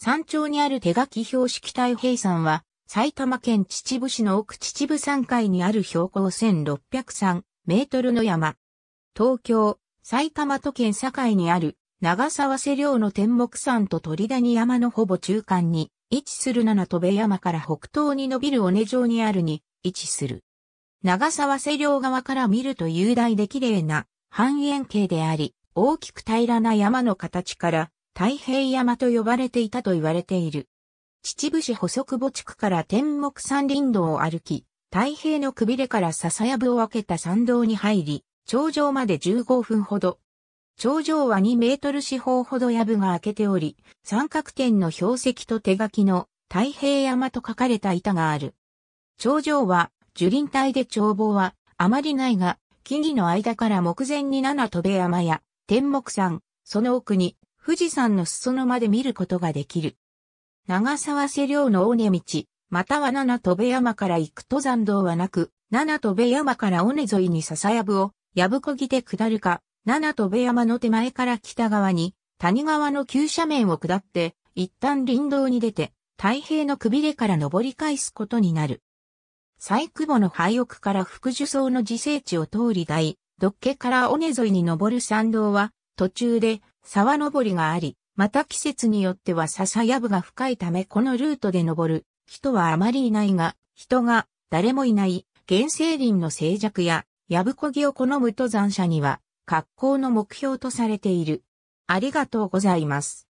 山頂にある手書き標識太平山は、埼玉県秩父市の奥秩父山海にある標高1603メートルの山。東京、埼玉都県境にある長沢瀬領の天目山と鳥谷山のほぼ中間に位置する七戸部山から北東に伸びる尾根城にあるに位置する。長沢瀬領側から見ると雄大で綺麗な半円形であり、大きく平らな山の形から太平山と呼ばれていたと言われている。秩父市細足墓地区から天目山林道を歩き、太平のくびれから笹やぶを分けた山道に入り、頂上まで15分ほど。頂上は2メートル四方ほどやぶが開けており、三角点の標石と手書きの太平山と書かれた板がある。頂上は樹林帯で眺望はあまりないが、木々の間から目前に七戸部山や天目山、その奥に富士山の裾野まで見ることができる。長沢瀬稜の尾根道、または七戸部山から行く登山道はなく、七戸部山から尾根沿いに笹やぶを、やぶこぎで下るか、七戸部山の手前から北側に、谷川の急斜面を下って、一旦林道に出て、太平のくびれから登り返すことになる。西久保の廃屋から福樹草の自生地を通り大、どっけから尾根沿いに登る山道は、途中で沢登りがあり、また季節によっては笹やぶが深いためこのルートで登る人はあまりいないが、人が誰もいない原生林の静寂や、やぶこぎを好む登山者には、格好の目標とされている。ありがとうございます。